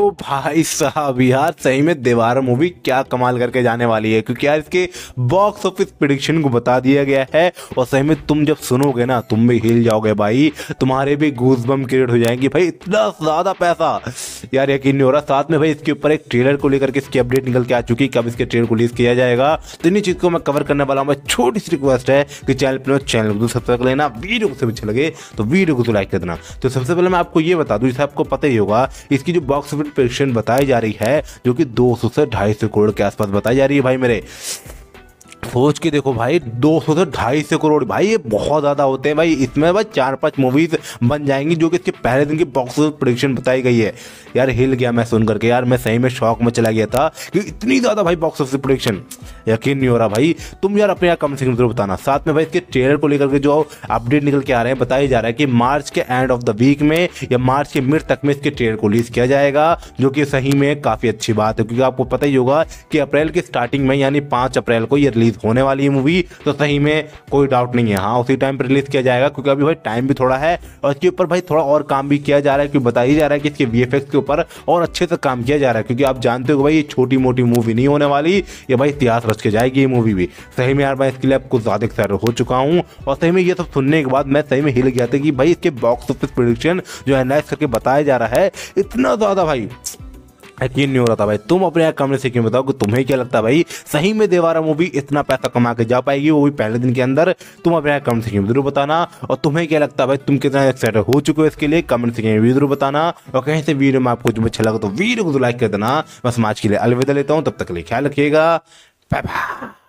ओ भाई साहब यार सही में दीवार मूवी क्या कमाल करके जाने वाली है क्योंकि यार इसके बॉक्स ऑफिस प्रिडिक्शन को बता दिया गया है और सही में तुम जब सुनोगे ना तुम भी हिल जाओगे भाई तुम्हारे भी गूज बम क्रिएट हो जाएंगे भाई इतना ज्यादा पैसा यार यकीन नहीं हो रहा साथ में भाई इसके ऊपर एक ट्रेलर को लेकर के इसकी अपडेट निकल के आ चुकी है कब इसके ट्रेलर को रिलीज किया जाएगा तो इन्हीं चीज़ को मैं कवर करने वाला हूँ छोटी सी रिक्वेस्ट है कि चैनल पर चैनल को सब्सक्राइब कर लेना वीडियो को अच्छा लगे तो वीडियो को तो लाइक कर देना तो सबसे पहले मैं आपको ये बता दूँ जैसे आपको पता ही होगा इसकी जो बॉक्स ऑफिस प्रेडिक्शन बताई जा रही है जो कि दो से ढाई करोड़ के आसपास बताई जा रही है भाई मेरे सोच के देखो भाई 200 से ढाई सौ करोड़ भाई ये बहुत ज़्यादा होते हैं भाई इसमें भाई चार पांच मूवीज बन जाएंगी जो कि इसके पहले दिन की बॉक्स प्रोडिक्शन बताई गई है यार हिल गया मैं सुनकर के यार मैं सही में शौक में चला गया था कि इतनी ज़्यादा भाई बॉक्स ऑफिस प्रोडिक्शन यकीन नहीं हो रहा भाई तुम यार अपने यहाँ कम से कम जरूर बताना साथ में भाई इसके ट्रेलर को लेकर के जो अपडेट निकल के आ रहे हैं बताया जा रहा है कि मार्च के एंड ऑफ द वीक में या मार्च के मिड तक में इसके ट्रेलर को रिलीज किया जाएगा जो कि सही में काफ़ी अच्छी बात है क्योंकि आपको पता ही होगा कि अप्रैल के स्टार्टिंग में यानी पांच अप्रैल को ये रिलीज रिलीज होने वाली है मूवी तो सही में कोई डाउट नहीं है हाँ उसी टाइम पर रिलीज किया जाएगा क्योंकि अभी भाई टाइम भी थोड़ा है और इसके ऊपर भाई थोड़ा और काम भी किया जा रहा है क्योंकि बताया जा रहा है कि इसके वी के ऊपर और अच्छे से काम किया जा रहा है क्योंकि आप जानते हो भाई ये छोटी मोटी मूवी नहीं होने वाली ये भाई इतिहास रच के जाएगी ये मूवी भी सही में यार मैं इसके लिए अब कुछ ज़्यादा एक्साइट हो चुका हूँ और सही में ये सब सुनने के बाद मैं सही में हिल गया था कि भाई इसके बॉक्स ऑफिस प्रोडिक्शन जो एनालाइज करके बताया जा रहा है इतना ज़्यादा भाई यकीन नहीं हो रहा था भाई तुम अपने यहाँ से क्यों बताओ कि तुम्हें क्या लगता है भाई सही में देवारा मूवी इतना पैसा कमा के जा पाएगी वो भी पहले दिन के अंदर तुम अपने यहाँ कमेंट से क्यों जरूर बताना और तुम्हें क्या लगता है भाई तुम कितना एक्साइटेड हो चुके हो इसके लिए कमेंट से क्यों जरूर बताना और कहीं से वीडियो में आपको जो अच्छा लगा तो वीडियो को लाइक तो कर देना बस मैं आज के लिए अलविदा लेता हूँ तब तक के लिए ख्याल रखिएगा बाय बाय